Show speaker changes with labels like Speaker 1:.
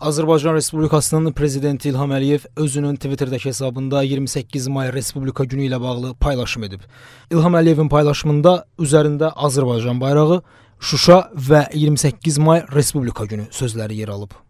Speaker 1: Azərbaycan Respublikasının prezidenti İlham Əliyev özünün Twitter-dəki hesabında 28 may Respublika günü ilə bağlı paylaşım edib. İlham Əliyevin paylaşımında üzərində Azərbaycan bayrağı, Şuşa və 28 may Respublika günü sözləri yer alıb.